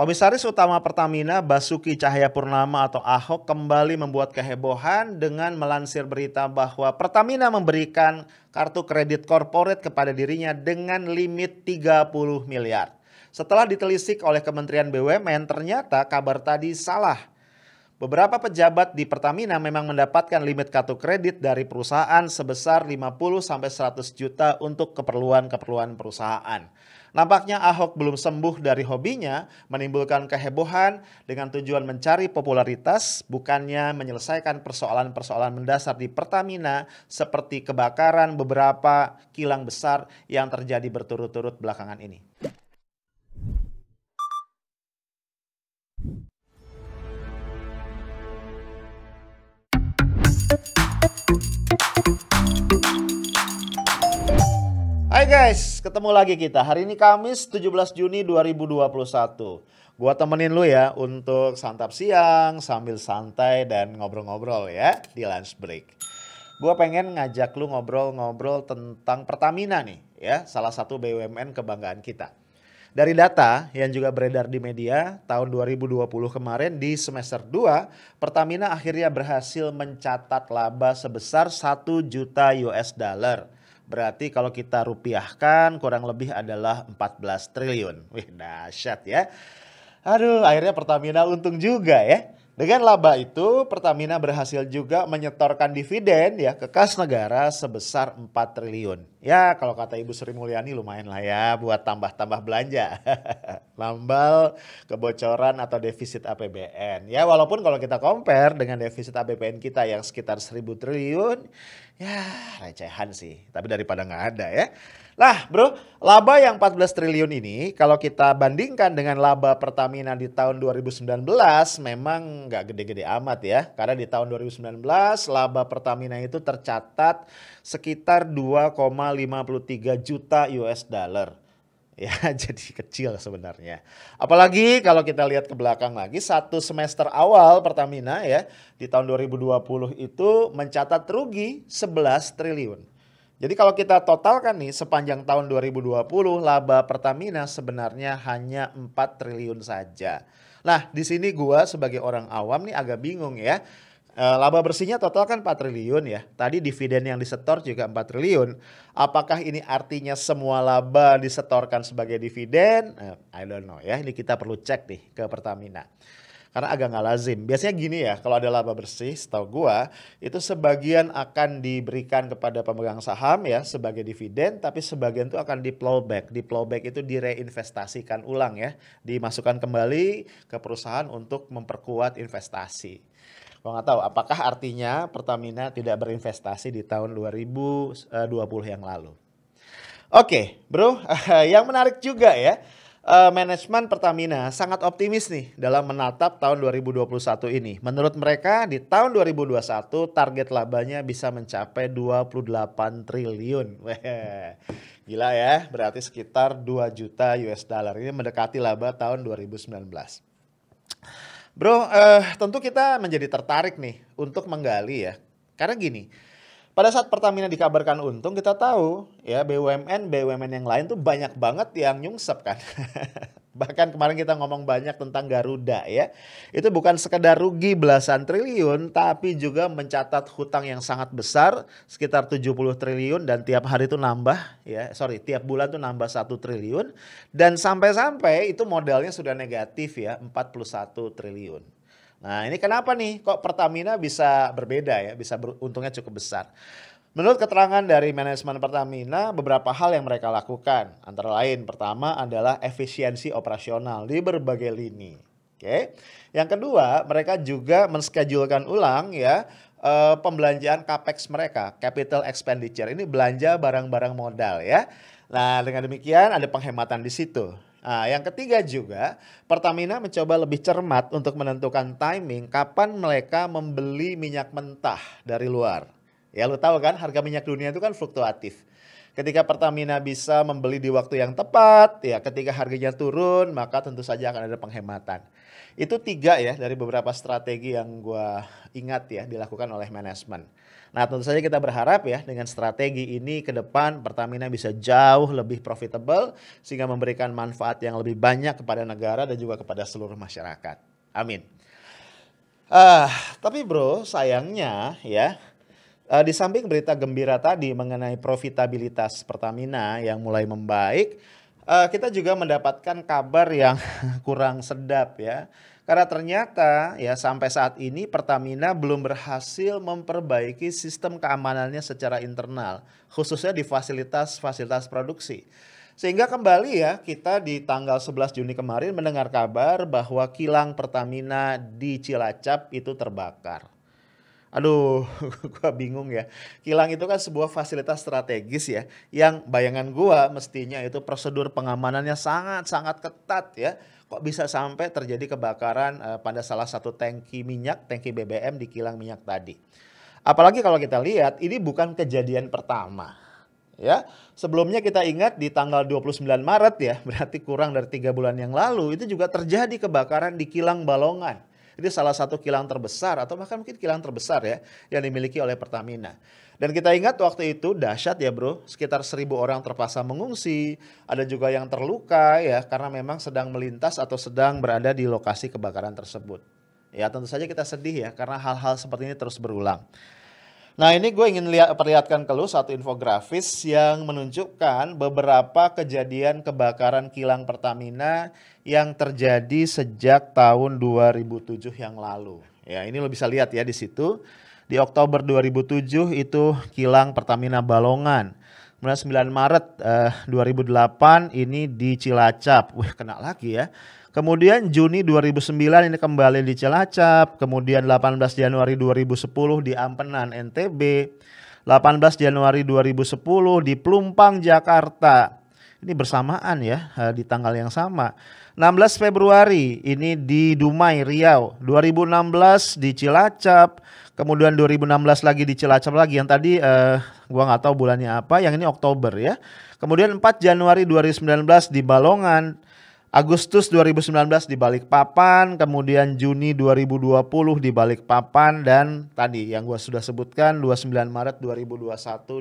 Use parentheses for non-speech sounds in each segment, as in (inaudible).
Komisaris Utama Pertamina Basuki Cahaya Purnama atau Ahok kembali membuat kehebohan dengan melansir berita bahwa Pertamina memberikan kartu kredit korporat kepada dirinya dengan limit 30 miliar. Setelah ditelisik oleh Kementerian BUMN ternyata kabar tadi salah. Beberapa pejabat di Pertamina memang mendapatkan limit kartu kredit dari perusahaan sebesar 50 sampai 100 juta untuk keperluan-keperluan perusahaan. Nampaknya Ahok belum sembuh dari hobinya menimbulkan kehebohan dengan tujuan mencari popularitas bukannya menyelesaikan persoalan-persoalan mendasar di Pertamina seperti kebakaran beberapa kilang besar yang terjadi berturut-turut belakangan ini. guys, ketemu lagi kita. Hari ini Kamis 17 Juni 2021. Gua temenin lu ya untuk santap siang sambil santai dan ngobrol-ngobrol ya di lunch break. Gua pengen ngajak lu ngobrol-ngobrol tentang Pertamina nih ya, salah satu BUMN kebanggaan kita. Dari data yang juga beredar di media, tahun 2020 kemarin di semester 2, Pertamina akhirnya berhasil mencatat laba sebesar 1 juta US dollar Berarti kalau kita rupiahkan kurang lebih adalah 14 triliun. Wih dahsyat ya. Aduh akhirnya Pertamina untung juga ya. Dengan laba itu, Pertamina berhasil juga menyetorkan dividen ya ke kas negara sebesar 4 triliun. Ya, kalau kata Ibu Sri Mulyani lumayan lah ya buat tambah-tambah belanja. (laughs) Lambal kebocoran atau defisit APBN. Ya, walaupun kalau kita compare dengan defisit APBN kita yang sekitar 1000 triliun, ya recehan sih, tapi daripada nggak ada ya. Nah, Bro, laba yang 14 triliun ini kalau kita bandingkan dengan laba Pertamina di tahun 2019 memang nggak gede-gede amat ya. Karena di tahun 2019 laba Pertamina itu tercatat sekitar 2,53 juta US dollar. Ya, (laughs) jadi kecil sebenarnya. Apalagi kalau kita lihat ke belakang lagi, satu semester awal Pertamina ya, di tahun 2020 itu mencatat rugi 11 triliun. Jadi kalau kita totalkan nih sepanjang tahun 2020 laba Pertamina sebenarnya hanya 4 triliun saja. Nah, di sini gua sebagai orang awam nih agak bingung ya. Eh, laba bersihnya total kan 4 triliun ya. Tadi dividen yang disetor juga 4 triliun. Apakah ini artinya semua laba disetorkan sebagai dividen? Eh, I don't know ya. Ini kita perlu cek nih ke Pertamina karena agak nggak lazim. Biasanya gini ya, kalau ada laba bersih, setahu gua itu sebagian akan diberikan kepada pemegang saham ya sebagai dividen, tapi sebagian itu akan di plowback. Di plowback itu direinvestasikan ulang ya, dimasukkan kembali ke perusahaan untuk memperkuat investasi. Gua nggak tahu apakah artinya Pertamina tidak berinvestasi di tahun 2020 eh, yang lalu. Oke, bro, (laughs) yang menarik juga ya uh, manajemen Pertamina sangat optimis nih dalam menatap tahun 2021 ini. Menurut mereka di tahun 2021 target labanya bisa mencapai 28 triliun. (laughs) Weh. Gila ya, berarti sekitar 2 juta US dollar. Ini mendekati laba tahun 2019. Bro, eh, tentu kita menjadi tertarik nih untuk menggali ya. Karena gini, pada saat Pertamina dikabarkan untung kita tahu ya BUMN BUMN yang lain tuh banyak banget yang nyungsep kan. (laughs) Bahkan kemarin kita ngomong banyak tentang Garuda ya. Itu bukan sekedar rugi belasan triliun tapi juga mencatat hutang yang sangat besar sekitar 70 triliun dan tiap hari itu nambah ya. Sorry, tiap bulan tuh nambah satu triliun dan sampai-sampai itu modalnya sudah negatif ya 41 triliun. Nah ini kenapa nih kok Pertamina bisa berbeda ya, bisa untungnya cukup besar. Menurut keterangan dari manajemen Pertamina, beberapa hal yang mereka lakukan. Antara lain, pertama adalah efisiensi operasional di berbagai lini. Oke. Yang kedua, mereka juga menschedulekan ulang ya eh, pembelanjaan capex mereka, capital expenditure. Ini belanja barang-barang modal ya. Nah, dengan demikian ada penghematan di situ. Nah, yang ketiga juga, Pertamina mencoba lebih cermat untuk menentukan timing kapan mereka membeli minyak mentah dari luar. Ya lo tau kan harga minyak dunia itu kan fluktuatif. Ketika Pertamina bisa membeli di waktu yang tepat, ya ketika harganya turun, maka tentu saja akan ada penghematan. Itu tiga ya dari beberapa strategi yang gue ingat ya dilakukan oleh manajemen. Nah tentu saja kita berharap ya dengan strategi ini ke depan Pertamina bisa jauh lebih profitable sehingga memberikan manfaat yang lebih banyak kepada negara dan juga kepada seluruh masyarakat. Amin. Uh, tapi bro sayangnya ya uh, di samping berita gembira tadi mengenai profitabilitas Pertamina yang mulai membaik, uh, kita juga mendapatkan kabar yang (laughs) kurang sedap ya karena ternyata ya sampai saat ini Pertamina belum berhasil memperbaiki sistem keamanannya secara internal, khususnya di fasilitas-fasilitas produksi. Sehingga kembali ya kita di tanggal 11 Juni kemarin mendengar kabar bahwa kilang Pertamina di Cilacap itu terbakar aduh (laughs) gua bingung ya. Kilang itu kan sebuah fasilitas strategis ya yang bayangan gua mestinya itu prosedur pengamanannya sangat-sangat ketat ya. Kok bisa sampai terjadi kebakaran eh, pada salah satu tangki minyak, tangki BBM di kilang minyak tadi. Apalagi kalau kita lihat ini bukan kejadian pertama. Ya, sebelumnya kita ingat di tanggal 29 Maret ya, (laughs) berarti kurang dari tiga bulan yang lalu itu juga terjadi kebakaran di kilang Balongan ini salah satu kilang terbesar atau bahkan mungkin kilang terbesar ya yang dimiliki oleh Pertamina. Dan kita ingat waktu itu dahsyat ya bro, sekitar seribu orang terpaksa mengungsi, ada juga yang terluka ya karena memang sedang melintas atau sedang berada di lokasi kebakaran tersebut. Ya tentu saja kita sedih ya karena hal-hal seperti ini terus berulang. Nah ini gue ingin lihat, perlihatkan ke lu satu infografis yang menunjukkan beberapa kejadian kebakaran kilang Pertamina yang terjadi sejak tahun 2007 yang lalu. Ya ini lo bisa lihat ya di situ. Di Oktober 2007 itu kilang Pertamina Balongan. Kemudian 9 Maret eh, 2008 ini di Cilacap. Wih kena lagi ya. Kemudian Juni 2009 ini kembali di Cilacap, kemudian 18 Januari 2010 di Ampenan NTB, 18 Januari 2010 di Plumpang Jakarta. Ini bersamaan ya eh, di tanggal yang sama. 16 Februari ini di Dumai Riau, 2016 di Cilacap, kemudian 2016 lagi di Cilacap lagi yang tadi eh, gua nggak tahu bulannya apa, yang ini Oktober ya. Kemudian 4 Januari 2019 di Balongan, Agustus 2019 di balik papan, kemudian Juni 2020 di balik papan dan tadi yang gue sudah sebutkan 29 Maret 2021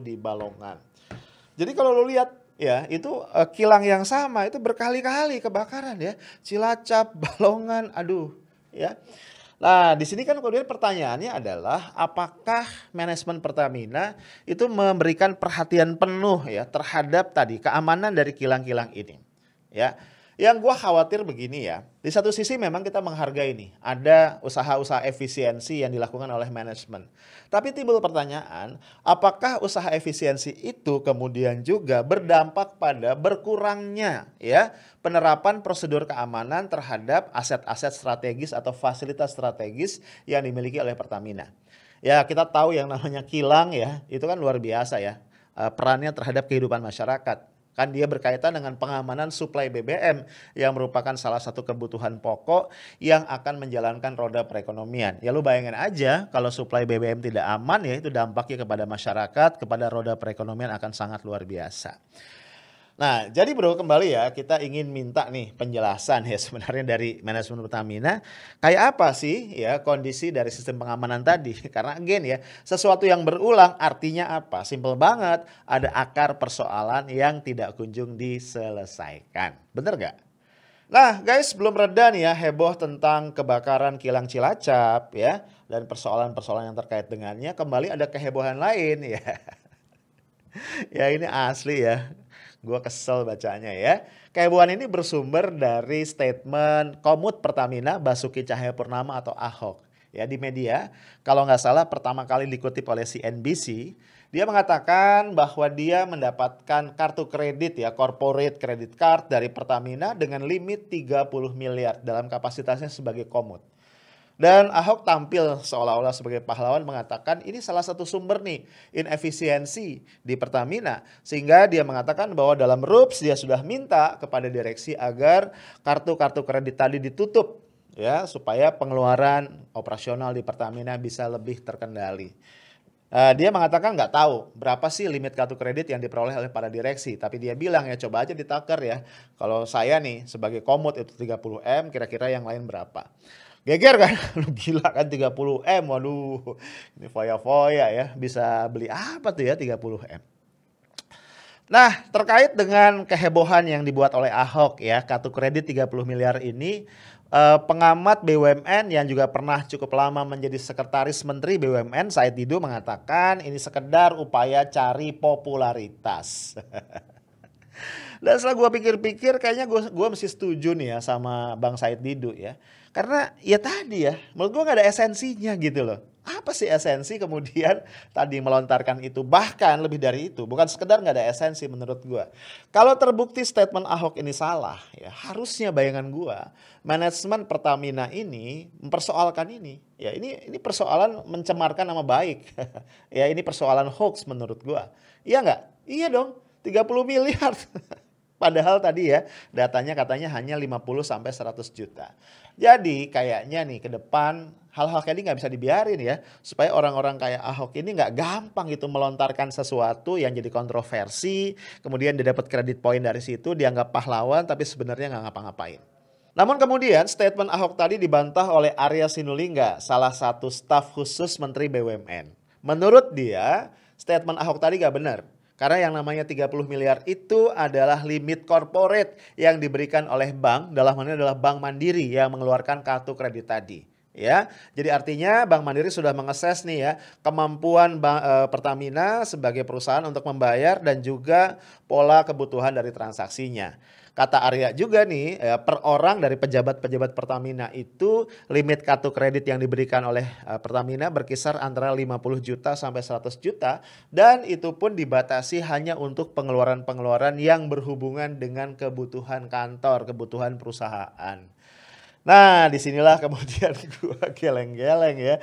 di Balongan. Jadi kalau lo lihat ya itu uh, kilang yang sama itu berkali-kali kebakaran ya Cilacap, (laughs) Balongan, aduh ya. Nah, di sini kan kemudian pertanyaannya adalah apakah manajemen Pertamina itu memberikan perhatian penuh ya terhadap tadi keamanan dari kilang-kilang ini. Ya. Yang gue khawatir begini ya, di satu sisi memang kita menghargai nih, ada usaha-usaha efisiensi yang dilakukan oleh manajemen. Tapi timbul pertanyaan, apakah usaha efisiensi itu kemudian juga berdampak pada berkurangnya ya penerapan prosedur keamanan terhadap aset-aset strategis atau fasilitas strategis yang dimiliki oleh Pertamina. Ya kita tahu yang namanya kilang ya, itu kan luar biasa ya eh, perannya terhadap kehidupan masyarakat kan dia berkaitan dengan pengamanan suplai BBM yang merupakan salah satu kebutuhan pokok yang akan menjalankan roda perekonomian. Ya lu bayangin aja kalau suplai BBM tidak aman ya itu dampaknya kepada masyarakat, kepada roda perekonomian akan sangat luar biasa. Nah, jadi bro kembali ya kita ingin minta nih penjelasan ya (laughs) sebenarnya dari manajemen Pertamina kayak apa sih ya kondisi dari sistem pengamanan tadi? (laughs) Karena again ya sesuatu yang berulang artinya apa? Simple banget, ada akar persoalan yang tidak kunjung diselesaikan. Bener gak? Nah guys belum reda nih ya heboh tentang kebakaran kilang Cilacap ya dan persoalan-persoalan yang terkait dengannya kembali ada kehebohan lain (laughs) ya. ya ini asli ya Gue kesel bacanya ya. Kehebohan ini bersumber dari statement Komut Pertamina Basuki Cahaya Purnama atau Ahok. Ya di media, kalau nggak salah pertama kali dikutip oleh CNBC, dia mengatakan bahwa dia mendapatkan kartu kredit ya, corporate credit card dari Pertamina dengan limit 30 miliar dalam kapasitasnya sebagai Komut. Dan Ahok tampil seolah-olah sebagai pahlawan mengatakan ini salah satu sumber nih inefisiensi di Pertamina. Sehingga dia mengatakan bahwa dalam RUPS dia sudah minta kepada direksi agar kartu-kartu kredit tadi ditutup ya supaya pengeluaran operasional di Pertamina bisa lebih terkendali. Uh, dia mengatakan nggak tahu berapa sih limit kartu kredit yang diperoleh oleh para direksi. Tapi dia bilang ya coba aja ditakar ya. Kalau saya nih sebagai komut itu 30M kira-kira yang lain berapa geger kan (laughs) lu gila kan 30 m waduh ini foya foya ya bisa beli apa tuh ya 30 m Nah, terkait dengan kehebohan yang dibuat oleh Ahok ya, kartu kredit 30 miliar ini, eh, pengamat BUMN yang juga pernah cukup lama menjadi sekretaris menteri BUMN, Said Didu mengatakan ini sekedar upaya cari popularitas. (laughs) Dan setelah gue pikir-pikir kayaknya gue gua mesti setuju nih ya sama Bang Said Didu ya. Karena ya tadi ya menurut gue gak ada esensinya gitu loh. Apa sih esensi kemudian (laughs) tadi melontarkan itu? Bahkan lebih dari itu, bukan sekedar gak ada esensi menurut gue. Kalau terbukti statement Ahok ini salah, ya harusnya bayangan gue, manajemen Pertamina ini mempersoalkan ini. Ya ini ini persoalan mencemarkan nama baik. (laughs) ya ini persoalan hoax menurut gue. Iya gak? Iya dong. 30 miliar. (laughs) Padahal tadi ya datanya katanya hanya 50 sampai 100 juta. Jadi kayaknya nih ke depan hal-hal kayak ini nggak bisa dibiarin ya supaya orang-orang kayak Ahok ini nggak gampang gitu melontarkan sesuatu yang jadi kontroversi kemudian dia dapat kredit poin dari situ dianggap pahlawan tapi sebenarnya nggak ngapa-ngapain. Namun kemudian statement Ahok tadi dibantah oleh Arya Sinulinga salah satu staf khusus Menteri BUMN. Menurut dia statement Ahok tadi gak benar karena yang namanya 30 miliar itu adalah limit corporate yang diberikan oleh bank, dalam hal ini adalah Bank Mandiri yang mengeluarkan kartu kredit tadi. Ya, jadi artinya Bank Mandiri sudah mengeses nih ya kemampuan Bank, e, Pertamina sebagai perusahaan untuk membayar dan juga pola kebutuhan dari transaksinya kata Arya juga nih ya, per orang dari pejabat-pejabat Pertamina itu limit kartu kredit yang diberikan oleh uh, Pertamina berkisar antara 50 juta sampai 100 juta dan itu pun dibatasi hanya untuk pengeluaran-pengeluaran yang berhubungan dengan kebutuhan kantor, kebutuhan perusahaan. Nah, disinilah (laughs) kemudian gua geleng-geleng ya.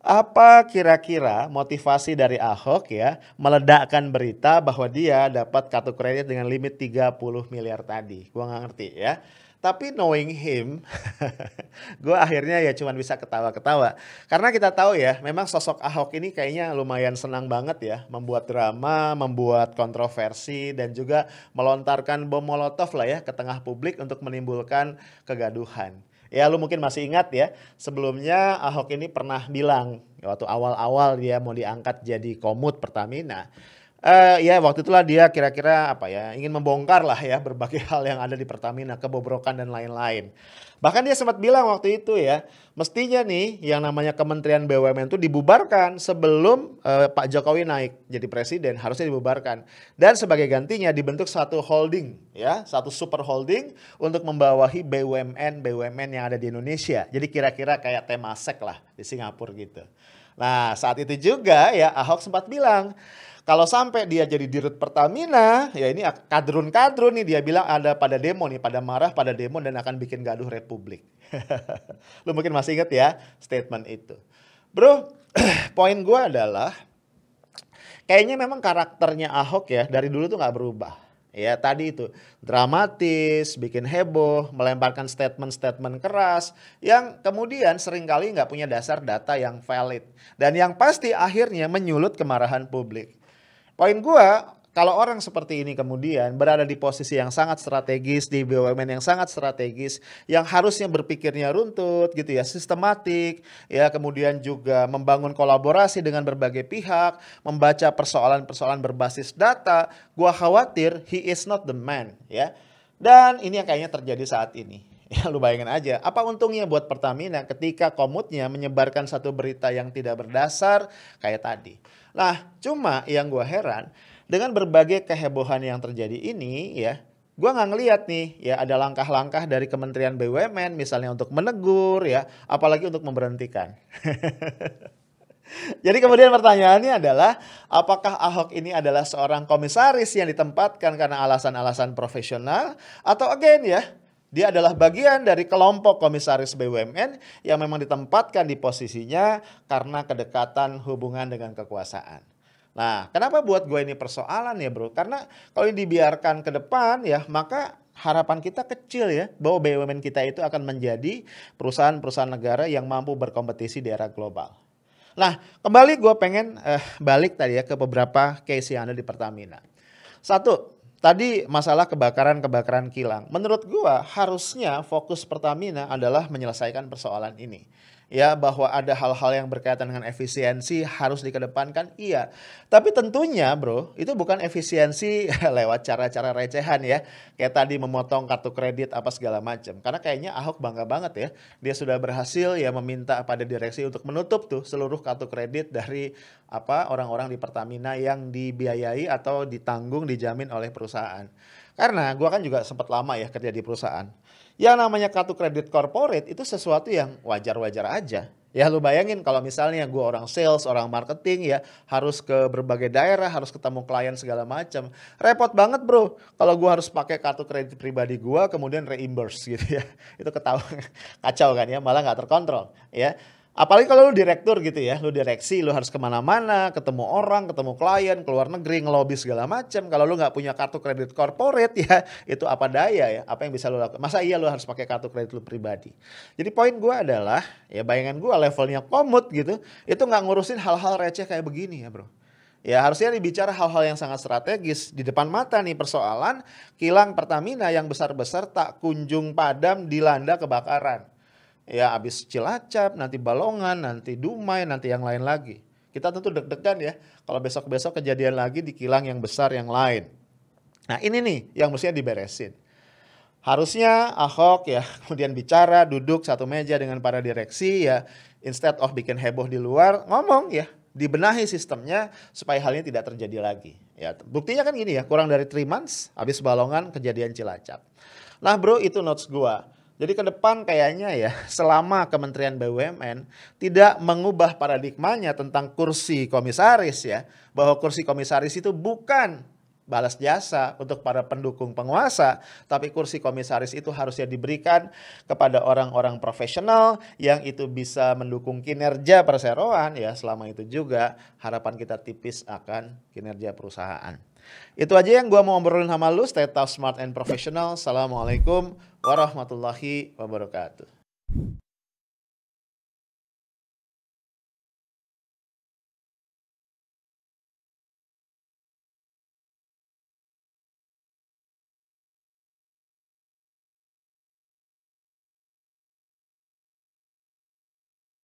Apa kira-kira motivasi dari Ahok ya meledakkan berita bahwa dia dapat kartu kredit dengan limit 30 miliar tadi? Gua nggak ngerti ya. Tapi knowing him, (laughs) gue akhirnya ya cuman bisa ketawa-ketawa. Karena kita tahu ya, memang sosok Ahok ini kayaknya lumayan senang banget ya. Membuat drama, membuat kontroversi, dan juga melontarkan bom molotov lah ya ke tengah publik untuk menimbulkan kegaduhan. Ya lu mungkin masih ingat ya, sebelumnya Ahok ini pernah bilang waktu awal-awal dia mau diangkat jadi komut Pertamina Uh, ya waktu itulah dia kira-kira apa ya ingin membongkar lah ya berbagai (laughs) hal yang ada di Pertamina kebobrokan dan lain-lain. Bahkan dia sempat bilang waktu itu ya mestinya nih yang namanya Kementerian BUMN itu dibubarkan sebelum uh, Pak Jokowi naik jadi presiden harusnya dibubarkan dan sebagai gantinya dibentuk satu holding ya satu super holding untuk membawahi BUMN BUMN yang ada di Indonesia. Jadi kira-kira kayak temasek lah di Singapura gitu. Nah saat itu juga ya Ahok sempat bilang kalau sampai dia jadi dirut Pertamina, ya ini kadrun-kadrun nih dia bilang ada pada demo nih, pada marah pada demo dan akan bikin gaduh republik. (laughs) Lu mungkin masih ingat ya statement itu. Bro, (clears throat) poin gue adalah kayaknya memang karakternya Ahok ya dari dulu tuh gak berubah. Ya tadi itu dramatis, bikin heboh, melemparkan statement-statement keras yang kemudian seringkali nggak punya dasar data yang valid. Dan yang pasti akhirnya menyulut kemarahan publik. Poin gue, kalau orang seperti ini kemudian berada di posisi yang sangat strategis, di BUMN yang sangat strategis, yang harusnya berpikirnya runtut gitu ya, sistematik, ya kemudian juga membangun kolaborasi dengan berbagai pihak, membaca persoalan-persoalan berbasis data, gua khawatir he is not the man ya. Dan ini yang kayaknya terjadi saat ini. (laughs) Ya lu bayangin aja, apa untungnya buat Pertamina ketika komutnya menyebarkan satu berita yang tidak berdasar kayak tadi. Nah, cuma yang gue heran dengan berbagai kehebohan yang terjadi ini ya, gue nggak ngeliat nih ya ada langkah-langkah dari Kementerian BUMN misalnya untuk menegur ya, apalagi untuk memberhentikan. (laughs) Jadi kemudian pertanyaannya adalah apakah Ahok ini adalah seorang komisaris yang ditempatkan karena alasan-alasan profesional atau again ya dia adalah bagian dari kelompok komisaris BUMN yang memang ditempatkan di posisinya karena kedekatan hubungan dengan kekuasaan. Nah, kenapa buat gue ini persoalan ya bro? Karena kalau ini dibiarkan ke depan ya, maka harapan kita kecil ya bahwa BUMN kita itu akan menjadi perusahaan-perusahaan negara yang mampu berkompetisi di era global. Nah, kembali gue pengen eh, balik tadi ya ke beberapa case yang ada di Pertamina. Satu, Tadi masalah kebakaran-kebakaran kilang. Menurut gua harusnya fokus Pertamina adalah menyelesaikan persoalan ini ya bahwa ada hal-hal yang berkaitan dengan efisiensi harus dikedepankan iya tapi tentunya bro itu bukan efisiensi (laughs) lewat cara-cara recehan ya kayak tadi memotong kartu kredit apa segala macam karena kayaknya Ahok bangga banget ya dia sudah berhasil ya meminta pada direksi untuk menutup tuh seluruh kartu kredit dari apa orang-orang di Pertamina yang dibiayai atau ditanggung dijamin oleh perusahaan karena gue kan juga sempat lama ya kerja di perusahaan. Yang namanya kartu kredit corporate itu sesuatu yang wajar-wajar aja. Ya lu bayangin kalau misalnya gue orang sales, orang marketing ya harus ke berbagai daerah, harus ketemu klien segala macam. Repot banget bro kalau gue harus pakai kartu kredit pribadi gue kemudian reimburse gitu ya. (laughs) Itu ketawa kacau kan ya, malah gak terkontrol ya. Apalagi kalau lu direktur gitu ya, lu direksi, lu harus kemana-mana, ketemu orang, ketemu klien, keluar negeri, ngelobi segala macam. Kalau lu nggak punya kartu kredit korporat (laughs) ya, itu apa daya ya, apa yang bisa lu lakukan. Masa iya lu harus pakai kartu kredit lu pribadi. Jadi poin gue adalah, ya bayangan gue levelnya komut gitu, itu nggak ngurusin hal-hal receh kayak begini ya bro. Ya harusnya dibicara hal-hal yang sangat strategis di depan mata nih persoalan kilang Pertamina yang besar-besar tak kunjung padam dilanda kebakaran ya habis Cilacap, nanti Balongan, nanti Dumai, nanti yang lain lagi. Kita tentu deg-degan ya kalau besok-besok kejadian lagi di kilang yang besar yang lain. Nah ini nih yang mestinya diberesin. Harusnya Ahok ya (laughs) kemudian bicara, duduk satu meja dengan para direksi ya instead of bikin heboh di luar, ngomong ya dibenahi sistemnya supaya hal ini tidak terjadi lagi. Ya, buktinya kan gini ya, kurang dari 3 months habis balongan kejadian Cilacap. Nah, Bro, itu notes gua. Jadi ke depan kayaknya ya (laughs) selama Kementerian BUMN tidak mengubah paradigmanya tentang kursi komisaris ya. Bahwa kursi komisaris itu bukan balas jasa untuk para pendukung penguasa, tapi kursi komisaris itu harusnya diberikan kepada orang-orang profesional yang itu bisa mendukung kinerja perseroan ya selama itu juga harapan kita tipis akan kinerja perusahaan. Itu aja yang gue mau ngobrolin sama lu. Stay tough, smart, and professional. Assalamualaikum warahmatullahi wabarakatuh.